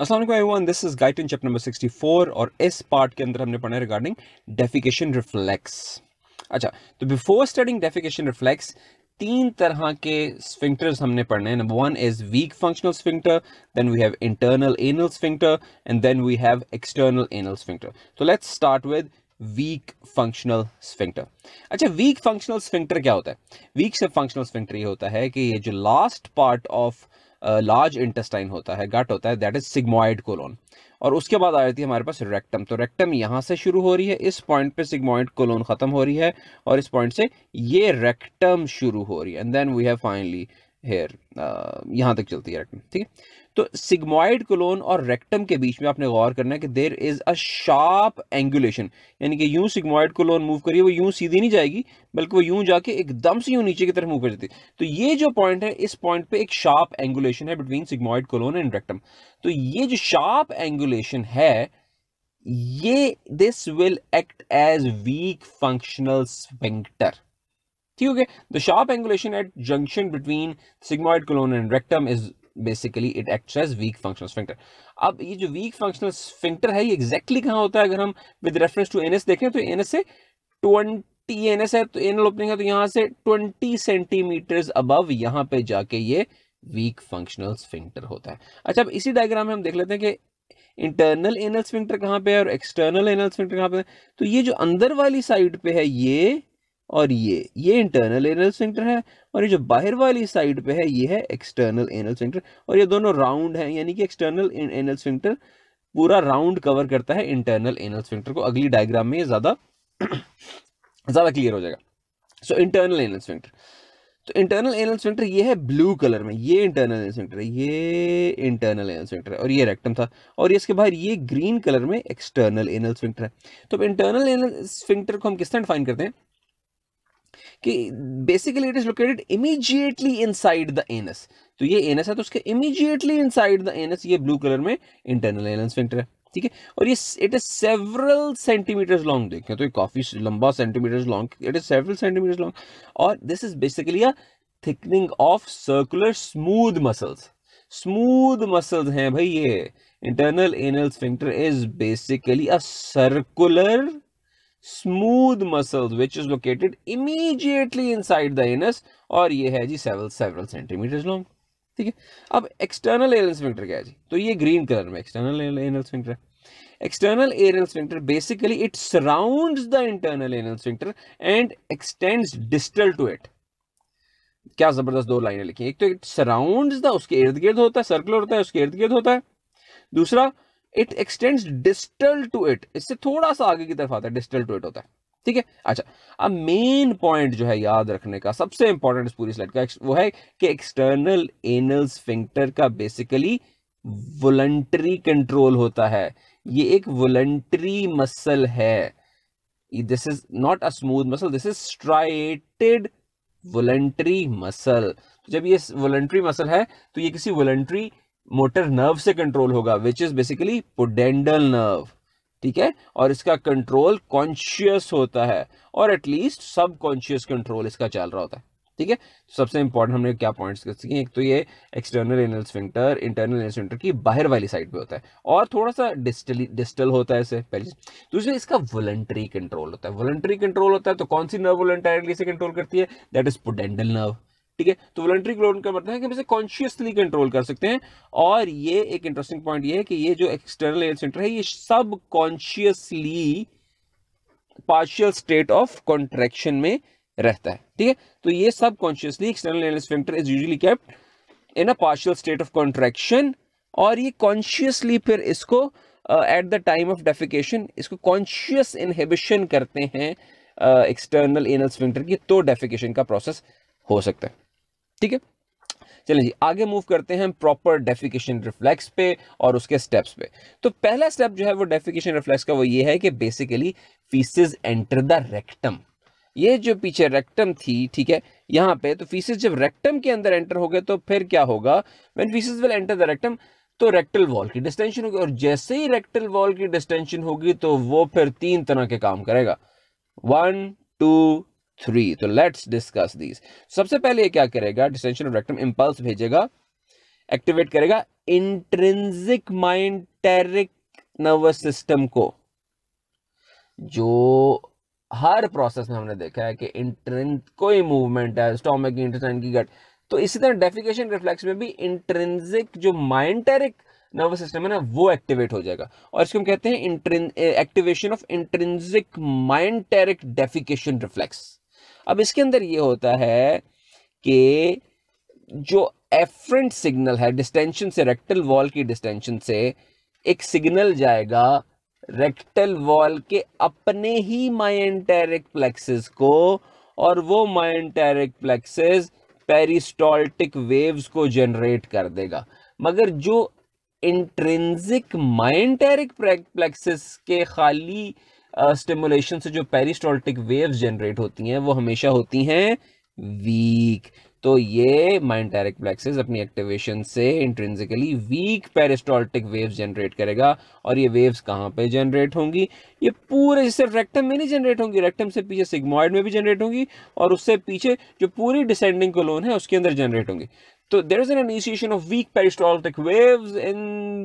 असल everyone this is Guyton chapter number 64 और इस पार्ट के अंदर हमने पढ़ा है रिगार्डिंग डेफिकेशन रिफ्लेक्स अच्छा तो बिफोर स्टडिंग डेफिकेशन रिफ्लेक्स तीन तरह के स्फिंक्टर्स हमने पढ़ने हैं number one is weak functional sphincter then we have internal anal sphincter and then we have external anal sphincter तो let's start with weak functional sphincter अच्छा वीक फंक्शनल स्फिंक्टर क्या होता है वीक से फंक्शनल स्फिंक्टर ये होता है कि ये जो last part of large intestine होता है गट होता है दैट इज सिग्मोइड कोलोन और उसके बाद आ जाती है हमारे पास रेक्टम तो रेक्टम यहाँ से शुरू हो रही है इस पॉइंट पे सिग्मोइड कोलोन ख़त्म हो रही है और इस पॉइंट से ये रेक्टम शुरू हो रही है and then we have finally here यहाँ तक चलती है रेक्टम ठीक है तो सिग्मोइड कोलोन और रेक्टम के बीच में आपने गौर करना है कि there is a sharp angulation यानी कि यूं सिग्मोइड कोलोन मूव करिए वो यूं सीधी नहीं जाएगी बल्कि वो यूं जाके एकदम से यूं नीचे की तरफ मूव कर जाती है तो ये जो पॉइंट है इस पॉइंट पे एक शार्प एंगुलेशन है between sigmoid colon and rectum तो ये जो शार्प एंगुलेशन है ये this will act as weak functional sphincter ठीक है the sharp angulation at junction between sigmoid colon and rectum is basically it act as weak functional sphincter अब ये जो वीक फंक्शनल स्फिंक्टर है ये एग्जैक्टली exactly कहाँ होता है अगर हम विद रेफरेंस टू एन देखें तो एन से ट्वेंटी एन है तो एनल ओपनिंग है तो यहाँ से ट्वेंटी सेंटीमीटर्स अबव यहाँ पे जाके ये वीक फंक्शनल स्फिंक्टर होता है अच्छा अब इसी डायग्राम में हम देख लेते हैं कि इंटरनल एनल स्फिंक्टर कहाँ पे है और एक्सटर्नल एनल स्फिंक्टर कहाँ पे है तो ये जो अंदर वाली साइड पे है ये और ये ये इंटरनल एनल सेंटर है और ये जो बाहर वाली साइड पे है ये है एक्सटर्नल एनल सेंटर और ये दोनों राउंड है यानी कि एक्सटर्नल एनल सेंटर पूरा राउंड कवर करता है इंटरनल एनल सेंटर को अगली डायग्राम में ज़्यादा ज़्यादा क्लियर हो जाएगा सो इंटरनल एनल सेंटर तो इंटरनल एनल सेंटर ये है ब्लू कलर में ये इंटरनल एनल सेंटर है ये इंटरनल एनल सेंटर है और ये रेक्टम था और ये इसके बाहर ये ग्रीन कलर में एक्सटर्नल एनल सेंटर है तो इंटरनल एनल सेंटर को हम किस तरह डिफाइन करते हैं कि basically it is located immediately inside the anus तो ये एनस है तो उसके immediately inside the anus ये ब्लू कलर में इंटरनल एनस फिंक्टर है ठीक है और ये it is several centimetres long देखें तो ये काफी लंबा centimetres long it is several centimetres long और this is basically a thickening of circular smooth muscles smooth muscles हैं भाई ये internal anal sphincter is basically a circular smooth muscles which is located immediately inside the anus और ये है जी several several centimeters long ठीक है अब external anal sphincter क्या है जी तो ये green color में external anal sphincter external anal sphincter basically it surrounds the internal anal sphincter and extends distal to it क्या जबरदस्त दो लाइनें लिखी एक तो इट सराउंड उसके इर्द गिर्द होता है सर्कुलर होता है उसके इर्द गिर्द होता है दूसरा it extends distal to it इससे थोड़ा सा आगे की तरफ आता है डिस्टल टू इट होता है ठीक है अच्छा अब मेन पॉइंट जो है याद रखने का सबसे इंपॉर्टेंट इस पूरी स्लाइड का वो है कि एक्सटर्नल एनल स्फिंक्टर का बेसिकली वॉलंटरी कंट्रोल होता है ये एक वॉलंटरी मसल है this is not a smooth muscle this is striated voluntary muscle जब ये वॉलंटरी मसल है तो ये किसी वॉलंटरी मोटर नर्व से कंट्रोल होगा which is basically pudendal nerve ठीक है और इसका कंट्रोल कॉन्शियस होता है और एटलीस्ट सब कॉन्शियस कंट्रोल इसका चल रहा होता है ठीक है सबसे इंपॉर्टेंट हमने क्या पॉइंट्स कर सकें एक तो ये external anal sphincter internal anal sphincter की बाहर वाली साइड पे होता है और थोड़ा सा डिस्टल डिस्टल होता है इसे पहले दूसरे इसका वॉलंटरी कंट्रोल होता है वॉलंटरी कंट्रोल होता है तो कौन सी नर्व वॉलंटरली से कंट्रोल करती है दैट इज पोडेंडल नर्व ठीक है तो वॉलंटरी क्लोन का मतलब है कि हम इसे कॉन्शियसली कंट्रोल कर सकते हैं और ये एक इंटरेस्टिंग पॉइंट ये है कि ये जो एक्सटर्नल एयर सेंटर है ये सब consciously partial state of contraction में रहता है ठीक है तो ये सब consciously external air centre is usually kept in a partial state of contraction और ये कॉन्शियसली फिर इसको at the time of defecation इसको कॉन्शियस इनहिबिशन करते हैं एक्सटर्नल एनल स्विंटर की तो डेफिकेशन का प्रोसेस हो सकता है ठीक है चलिए जी आगे मूव करते हैं प्रॉपर डेफिकेशन रिफ्लेक्स पे और उसके स्टेप्स पे तो पहला स्टेप जो है वो डेफिकेशन रिफ्लेक्स का वो ये है कि basically faeces enter the rectum ये जो पीछे रेक्टम थी ठीक है यहाँ पे तो फीसिस जब रेक्टम के अंदर एंटर हो गए तो फिर क्या होगा when faeces will enter the rectum तो रेक्टल वॉल की डिस्टेंशन होगी और जैसे ही रेक्टल वॉल की डिस्टेंशन होगी तो वो फिर तीन तरह के काम करेगा वन टू थ्री तो लेट्स डिस्कस दीज सबसे पहले ये क्या करेगा डिस्टेंशन ऑफ रेक्टम इंपल्स भेजेगा एक्टिवेट करेगा इंट्रेंसिक माइंटेरिक नर्वस सिस्टम को जो हर प्रोसेस में हमने देखा है कि इंट्रेंट कोई मूवमेंट है स्टोमिक की की गट तो इसी तरह डेफिकेशन रिफ्लेक्स में भी इंट्रेंसिक जो माइंटेरिक नर्वस सिस्टम है ना वो एक्टिवेट हो जाएगा और इसको हम कहते हैं activation of intrinsic myenteric defecation reflex अब इसके अंदर ये होता है कि जो एफरेंट सिग्नल है डिस्टेंशन से रेक्टल वॉल की डिस्टेंशन से एक सिग्नल जाएगा रेक्टल वॉल के अपने ही माइंटेरिक प्लेक्सेस को और वो माइंटेरिक प्लेक्सेस पेरिस्टॉल्टिक वेव्स को जनरेट कर देगा मगर जो इंट्रेंसिक माइंटेरिक प्लेक्सेस के खाली स्टिमुलेशन से जो पेरिस्टोल्टिक वेव्स जनरेट होती हैं वो हमेशा होती हैं वीक तो ये माइंटेरिक प्लेक्सेस अपनी एक्टिवेशन से intrinsically weak peristaltic waves generate करेगा और ये वेव्स कहाँ पे जनरेट होंगी ये पूरे सिर्फ रेक्टम में नहीं जनरेट होंगी रेक्टम से पीछे सिग्मोइड में भी जनरेट होंगी और उससे पीछे जो पूरी डिसेंडिंग कोलोन है उसके अंदर जनरेट होंगी तो there is an initiation of weak peristaltic waves in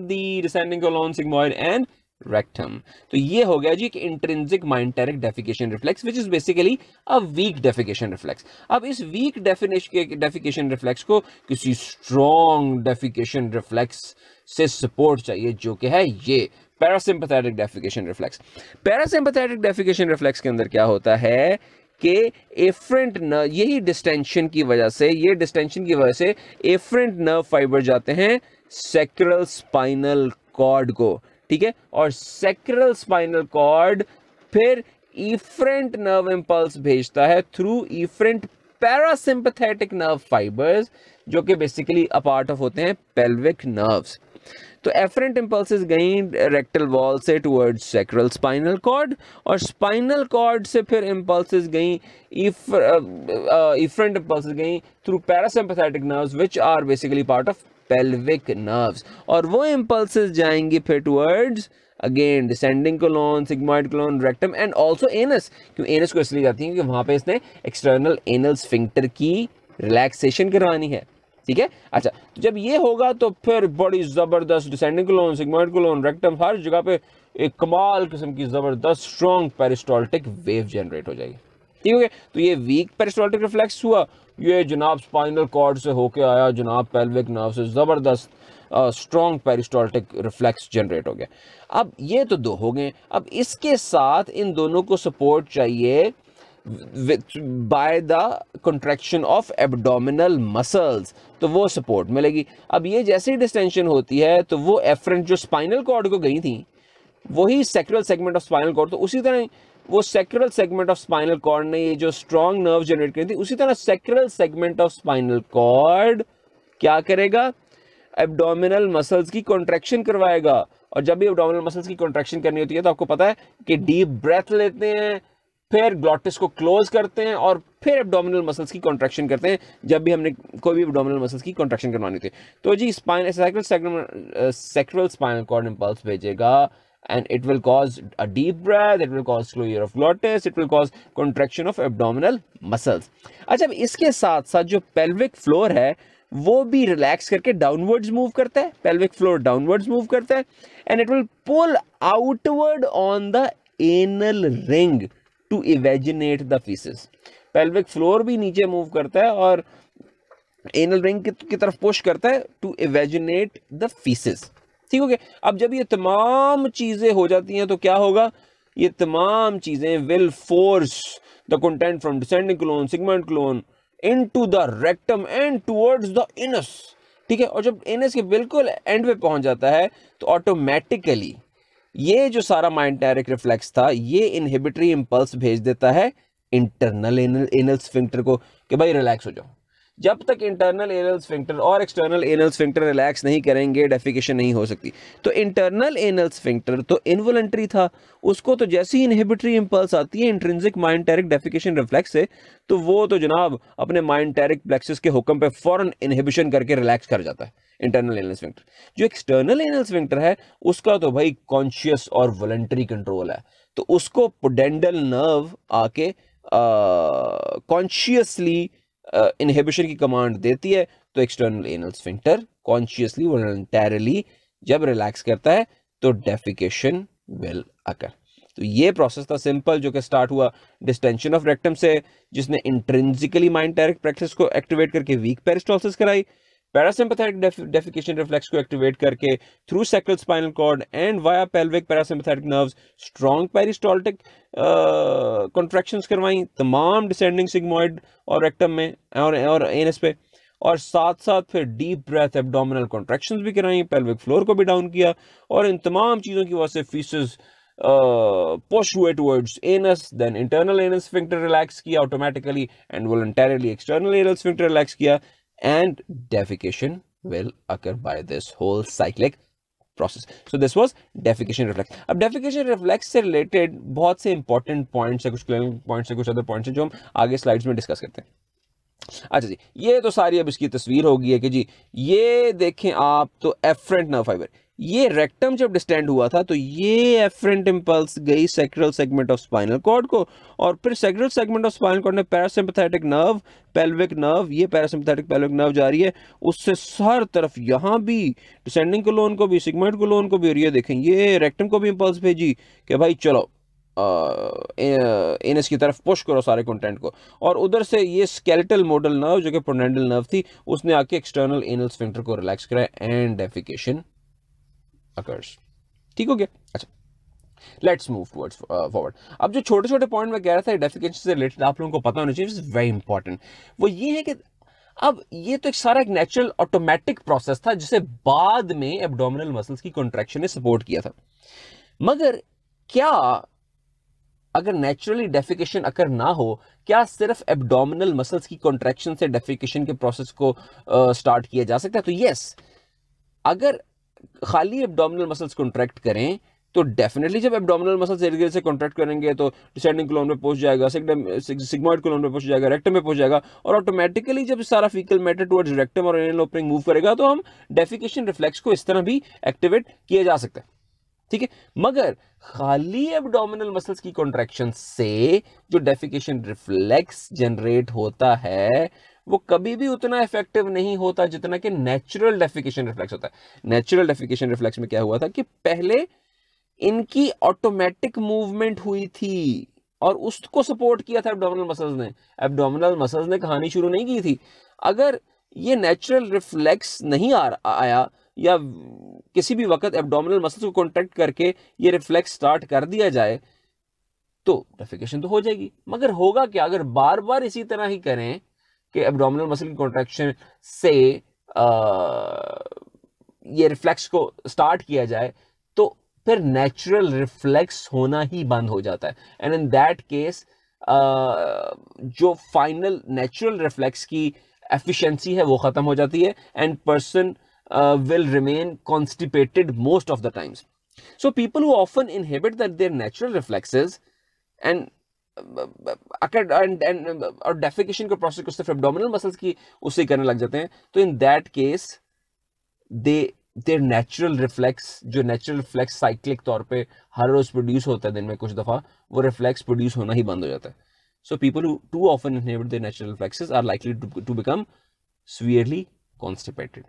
the descending colon sigmoid and rectum तो ये हो गया जी एक intrinsic myenteric defecation reflex which is basically a weak defecation reflex अब इस वीक डेफिकेशन रिफ्लेक्स को किसी स्ट्रॉन्ग डेफिकेशन रिफ्लेक्स से सपोर्ट चाहिए जो कि है ये parasympathetic defecation reflex parasympathetic defecation reflex के अंदर क्या होता है कि एफरेंट नर्व यही डिस्टेंशन की वजह से ये डिस्टेंशन की वजह से एफरेंट नर्व फाइबर जाते हैं सेक्रल स्पाइनल कॉर्ड को ठीक है और सेक्रल स्पाइनल कॉर्ड फिर इफ्रेंट नर्व इम्पल्स भेजता है through efferent parasympathetic nerve fibres जो कि बेसिकली अ पार्ट ऑफ होते हैं पेल्विक नर्व्स तो एफरेंट इम्पल्स गई रेक्टल वॉल से टूवर्ड्स सेक्रल स्पाइनल कॉर्ड और स्पाइनल कॉर्ड से फिर इम्पल्स गई इफरेंट इम्पल्स गई through parasympathetic nerves which are basically part of pelvic nerves और वो इम्पल्स जाएंगे फिर towards again descending colon sigmoid colon rectum and also anus क्यों एनस को इसलिए जाती है क्योंकि वहाँ पे इसने एक्सटर्नल एनल स्फिंक्टर की रिलैक्सेशन करवानी है ठीक है अच्छा तो जब ये होगा तो फिर बड़ी ज़बरदस्त descending colon sigmoid colon rectum हर जगह पे एक कमाल किस्म की ज़बरदस्त स्ट्रॉन्ग पेरिस्टोल्टिक वेव जनरेट हो जाएगी ठीक हो गया तो ये वीक पेरिस्टोल्टिक रिफ्लेक्स हुआ ये जनाब स्पाइनल कॉर्ड से होके आया जनाब पेल्विक नर्व से ज़बरदस्त स्ट्रॉन्ग पेरिस्टोल्टिक रिफ्लेक्स जनरेट हो गया अब ये तो दो हो गए अब इसके साथ इन दोनों को सपोर्ट चाहिए by the contraction of abdominal muscles तो वो सपोर्ट मिलेगी अब ये जैसे ही डिस्टेंशन होती है तो वो एफरेंट जो स्पाइनल कॉर्ड को गई थी वही sacral segment of spinal cord तो उसी तरह वो sacral segment of spinal cord ने ये जो स्ट्रॉन्ग नर्व जनरेट करी थी उसी तरह sacral segment of spinal cord क्या करेगा एब्डोमिनल मसल्स की कॉन्ट्रेक्शन करवाएगा और जब भी एब्डोमिनल मसल्स की कॉन्ट्रेक्शन करनी होती है तो आपको पता है कि डीप ब्रेथ लेते हैं फिर ग्लॉटिस को क्लोज करते हैं और फिर एब्डोमिनल मसल्स की कॉन्ट्रेक्शन करते हैं जब भी हमने कोई भी एब्डोमिनल मसल्स की कॉन्ट्रेक्शन करवानी होती है तो जी spine sacral sacral spinal cord impulse भेजेगा and it will cause a deep breath it will cause closure of glottis it will cause contraction of abdominal muscles अच्छा इसके साथ साथ जो pelvic floor है वो भी रिलैक्स करके डाउनवर्ड्स मूव करता है पेल्विक फ्लोर डाउनवर्ड्स मूव करता है and it will pull outward on the anal ring to evaginate the faeces pelvic floor भी नीचे मूव करता है और एनल रिंग की, की तरफ पुश करता है टू इवेजिनेट द फीसेस ठीक हो गया अब जब ये तमाम चीज़ें हो जाती हैं तो क्या होगा ये तमाम चीज़ें will force the content from descending colon sigmoid colon into the rectum and towards the anus ठीक है और जब इनस के बिल्कुल एंड पे पहुंच जाता है तो ऑटोमेटिकली ये जो सारा माइंड डायरेक्ट रिफ्लेक्स था ये इनहिबिटरी इम्पल्स भेज देता है इंटरनल इनल स्फिंक्टर को कि भाई रिलैक्स हो जाओ जब तक इंटरनल एनल स्फिंक्टर और एक्सटर्नल एनल स्फिंक्टर रिलैक्स नहीं करेंगे डेफिकेशन नहीं हो सकती तो इंटरनल एनल स्फिंक्टर तो इनवॉलेंट्री था उसको तो जैसे ही इनहिबिटरी इम्पल्स आती है intrinsic myenteric defecation reflex से तो वो तो जनाब अपने माइंड टेरिक प्लेक्सिस के हुक्म पे फॉरन इनहिबिशन करके रिलैक्स कर जाता है इंटरनल एनल स्फिंक्टर जो एक्सटर्नल एनल स्फिंक्टर है उसका तो भाई कॉन्शियस और वॉलेंट्री कंट्रोल है तो उसको पोडेंडल नर्व आके कॉन्शियसली uh, इनहेबिशन की कमांड देती है तो external anal sphincter consciously voluntarily जब रिलैक्स करता है तो डेफिकेशन विल अकर तो ये प्रोसेस था सिंपल जो कि स्टार्ट हुआ डिस्टेंशन ऑफ रेक्टम से जिसने इंट्रेंसिकली माइंड डायरेक्ट प्रैक्टिस को एक्टिवेट करके वीक पेरिस्टोसिस कराई पैरासिम्पथेटिक डेफिकेशन रिफ्लेक्स को एक्टिवेट करके through sacral spinal cord and via pelvic parasympathetic nerves strong peristaltic contractions करवाई तमाम डिसेंडिंग सिग्मोइड और रेक्टम में और और एनएस पे और साथ साथ फिर डीप ब्रेथ एब्डोमिनल कॉन्ट्रैक्शंस भी कराई पेल्विक फ्लोर को भी डाउन किया और इन तमाम चीज़ों की वजह से फीसेस पुश uh, हुए towards anus then internal anal sphincter relax किया automatically and voluntarily external anal sphincter relax किया and defecation will occur by this whole cyclic process. So this was defecation reflex. अब defecation reflex से related बहुत से important points है कुछ points है कुछ other points है जो हम आगे slides में discuss करते हैं अच्छा जी ये तो सारी अब इसकी तस्वीर होगी है कि जी ये देखें आप तो एफरेंट नर्व फाइबर ये रेक्टम जब डिस्टेंड हुआ था तो ये एफरेंट इम्पल्स गई sacral segment of spinal cord को और फिर sacral segment of spinal cord ने पैरासिम्पथेटिक नर्व पेल्विक नर्व ये पैरासिम्पथेटिक पेल्विक नर्व जा रही है उससे हर तरफ यहाँ भी डिसेंडिंग कोलोन को भी सिगमेंट कोलोन को भी और ये देखें ये रेक्टम को भी इम्पल्स भेजी कि भाई चलो एन एस की तरफ पुश करो सारे कंटेंट को और उधर से ये स्केलेटल मॉडल नर्व जो कि प्रोनेंडल नर्व थी उसने आके एक्सटर्नल एनल स्फिंक्टर को रिलैक्स कराया एंड डेफिकेशन अकर्स ठीक हो गया अच्छा लेट्स मूव टूवर्ड्स फॉरवर्ड अब जो छोटे छोटे पॉइंट मैं कह रहा था डेफिकेशन से रिलेटेड आप लोगों को पता होना चाहिए वेरी इंपॉर्टेंट वो ये है कि अब ये तो एक सारा एक नेचुरल ऑटोमेटिक प्रोसेस था जिसे बाद में एब्डोमिनल मसल्स की कॉन्ट्रैक्शन ने सपोर्ट किया था मगर क्या अगर नेचुरली डेफिकेशन अकर ना हो क्या सिर्फ एब्डोमिनल मसल्स की कॉन्ट्रैक्शन से डेफिकेशन के प्रोसेस को स्टार्ट uh, किया जा सकता है तो यस अगर खाली एब्डोमिनल मसल्स कॉन्ट्रैक्ट करें तो डेफिनेटली जब एब्डोमिनल मसल्स धीरे धीरे से कॉन्ट्रैक्ट करेंगे तो डिसेंडिंग कोलोन में पहुंच जाएगा सिग्मॉइड कोलोन में पहुंच जाएगा रेक्टम में पहुंच जाएगा और ऑटोमेटिकली जब सारा फीकल मैटर टुवर्ड्स रेक्टम और एनल ओपनिंग मूव करेगा तो हम डेफिकेशन रिफ्लेक्स को इस तरह भी एक्टिवेट किया जा सकता है ठीक है मगर खाली एबडोमिनल मसल्स की कॉन्ट्रैक्शन से जो डेफिकेशन रिफ्लेक्स जनरेट होता है वो कभी भी उतना इफेक्टिव नहीं होता जितना कि नेचुरल डेफिकेशन रिफ्लेक्स होता है नेचुरल डेफिकेशन रिफ्लेक्स में क्या हुआ था कि पहले इनकी ऑटोमेटिक मूवमेंट हुई थी और उसको सपोर्ट किया था एबडोमिनल मसल्स ने एबडोमिनल मसल्स ने कहानी शुरू नहीं की थी अगर ये नेचुरल रिफ्लेक्स नहीं आ आया या किसी भी वक्त एबडोमिनल मसल्स को कॉन्टैक्ट करके ये रिफ्लेक्स स्टार्ट कर दिया जाए तो डेफिकेशन तो हो जाएगी मगर होगा क्या अगर बार बार इसी तरह ही करें कि एबडोमिनल मसल की कॉन्ट्रैक्शन से आ, ये रिफ्लेक्स को स्टार्ट किया जाए तो फिर नेचुरल रिफ्लेक्स होना ही बंद हो जाता है एंड इन दैट केस जो फाइनल नेचुरल रिफ्लेक्स की एफिशिएंसी है वो ख़त्म हो जाती है and person uh, will remain constipated most of the times. So people who often inhibit that their natural reflexes and and, and, and और defecation का प्रोसेस को सिर्फ एब्डोमिनल मसल्स की उससे करने लग जाते हैं तो in that case they there natural reflex जो नेचुरल रिफ्लेक्स साइक्लिक तौर पे हर रोज प्रोड्यूस होता है दिन में कुछ दफ़ा वो रिफ्लेक्स प्रोड्यूस होना ही बंद हो जाता है so people who too often inhibit their natural reflexes are likely to become severely constipated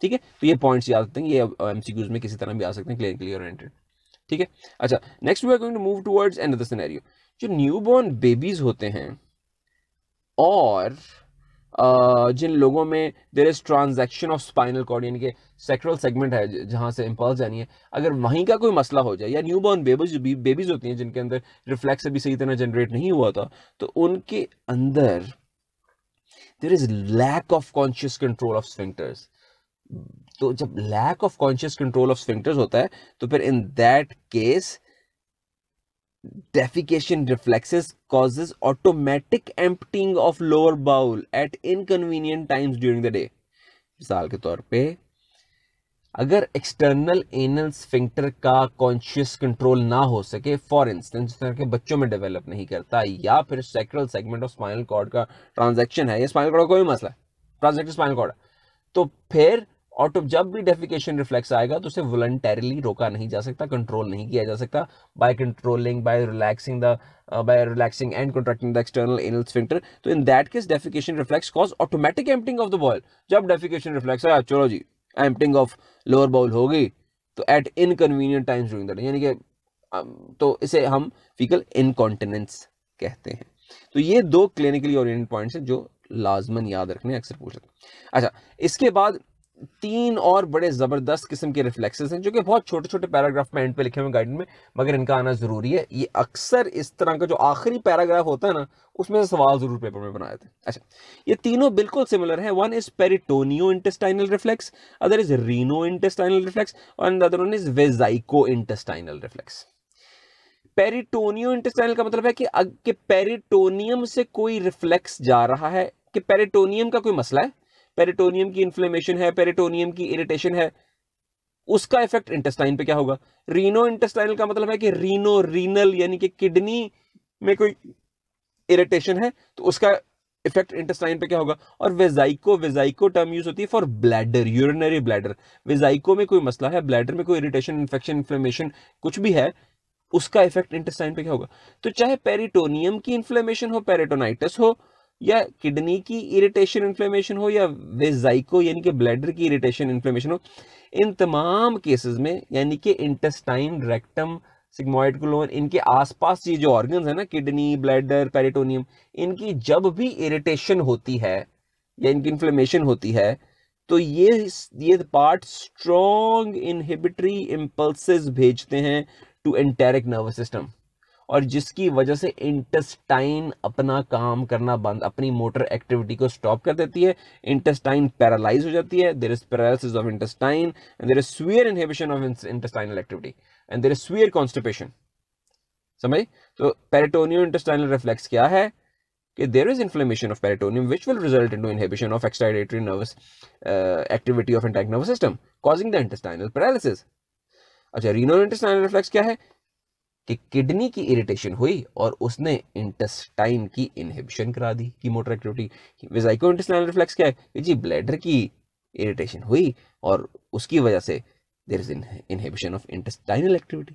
ठीक है तो ये पॉइंट्स याद रखते हैं ये एमसीक्यूज में किसी तरह भी आ सकते हैं क्लियर क्लियर ओरिएंटेड ठीक है अच्छा next we are going to move towards another scenario जो न्यूबॉर्न बेबीज होते हैं और जिन लोगों में there is transection of spinal cord यानी कि सेक्रल सेगमेंट है जहाँ से इम्पल्स जानी है अगर वहीं का कोई मसला हो जाए या न्यू बॉर्न बेबीज बेबीज होती हैं जिनके अंदर रिफ्लेक्स अभी सही तरह जनरेट नहीं हुआ था तो उनके अंदर there is lack of conscious control of sphincters तो जब lack of conscious control of sphincters होता है तो फिर in that case defecation reflexes causes automatic emptying of lower bowel at inconvenient times during the day मिसाल के तौर पे अगर एक्सटर्नल एनल स्फिंक्टर का कॉन्शियस कंट्रोल ना हो सके फॉर इंस्टेंस जिस तरह के बच्चों में डेवलप नहीं करता या फिर sacral segment of spinal cord का ट्रांजेक्शन है या स्पाइनल कॉर्ड का कोई मसला है स्पाइनल कॉर्ड तो फिर और तो जब भी डेफिकेशन रिफ्लेक्स आएगा तो उसे वॉलंटरली रोका नहीं जा सकता कंट्रोल नहीं किया जा सकता by controlling by relaxing the by relaxing and contracting the external anal sphincter तो in that case defecation reflex cause automatic emptying of the bowel जब डेफिकेशन रिफ्लेक्स आया चलो जी एम्पटिंग ऑफ लोअर बाउल हो गई तो at inconvenient times during that यानी कि um, तो इसे हम फीकल इनकॉन्टिनेंस कहते हैं तो ये दो क्लिनिकली ओरिएंटेड पॉइंट्स हैं जो लाजमन याद रखने अक्सर पूछ लेते अच्छा इसके बाद तीन और बड़े ज़बरदस्त किस्म के रिफ्लेक्सेस हैं जो कि बहुत छोटे छोटे पैराग्राफ में एंड पे लिखे हुए गाइड में मगर इनका आना ज़रूरी है ये अक्सर इस तरह का जो आखिरी पैराग्राफ होता है ना उसमें से सवाल ज़रूर पेपर में बनाए थे अच्छा ये तीनों बिल्कुल सिमिलर है one is peritoneo intestinal reflex other is reno intestinal reflex और other one is vesico intestinal reflex peritoneo intestinal का मतलब है कि, कि पेरिटोनियम से कोई रिफ्लेक्स जा रहा है कि पेरिटोनियम का कोई मसला है पेरिटोनियम की इन्फ्लेमेशन है पेरिटोनियम की इरिटेशन है उसका इफेक्ट इंटेस्टाइन पे क्या होगा रीनो इंटेस्टाइनल का मतलब है कि रीनो रीनल यानी कि किडनी में कोई इरिटेशन है तो उसका इफेक्ट इंटेस्टाइन पे क्या होगा और वेजाइको वेजाइको टर्म यूज होती है for bladder urinary bladder vesico में कोई मसला है ब्लैडर में कोई इरिटेशन इन्फेक्शन इन्फ्लेमेशन कुछ भी है उसका इफेक्ट इंटेस्टाइन पे क्या होगा तो चाहे पेरिटोनियम की इन्फ्लेमेशन हो पेरिटोनाइटिस हो या किडनी की इरिटेशन इन्फ्लेमेशन हो या वेजाइको यानी कि ब्लैडर की इरिटेशन इन्फ्लेमेशन हो इन तमाम केसेस में यानी कि इंटेस्टाइन रेक्टम सिग्मोइड क्लोन इनके आसपास ये जो ऑर्गन्स है ना किडनी ब्लैडर पेरिटोनियम इनकी जब भी इरिटेशन होती है या इनकी इन्फ्लेमेशन होती है तो ये ये पार्ट स्ट्रॉन्ग इनहिबिटरी इम्पल्स भेजते हैं टू एंटेरिक नर्वस सिस्टम और जिसकी वजह से इंटेस्टाइन अपना काम करना बंद अपनी मोटर एक्टिविटी को स्टॉप कर देती है इंटेस्टाइन पैरालाइज हो जाती है there is paralysis of intestine and there is severe inhibition of intestinal activity and there is severe constipation समझ तो पेरिटोनियो इंटेस्टाइनल रिफ्लेक्स क्या है कि there is inflammation of peritoneum which will result in inhibition of excitatory nervous activity of intact nervous system causing the intestinal paralysis अच्छा renal intestinal reflex क्या है कि kidney की इरिटेशन हुई और उसने इंटेस्टाइन की इनहिबिशन करा दी motor activity vesico intestinal reflex क्या है जी ब्लैडर की इरिटेशन हुई और उसकी वजह से there is inhibition of intestinal activity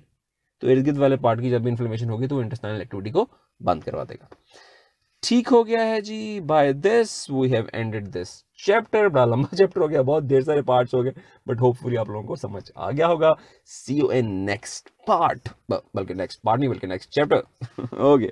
तो इर्द गिर्द वाले पार्ट की जब इन्फ्लेमेशन होगी तो इंटेस्टाइनल एक्टिविटी को बंद करवा देगा ठीक हो गया है जी by this we have ended this chapter बड़ा लंबा चैप्टर हो गया बहुत ढेर सारे पार्ट्स हो गए बट होपफुली आप लोगों को समझ आ गया होगा see you in next part बल्कि नेक्स्ट पार्ट नहीं बल्कि नेक्स्ट चैप्टर ओके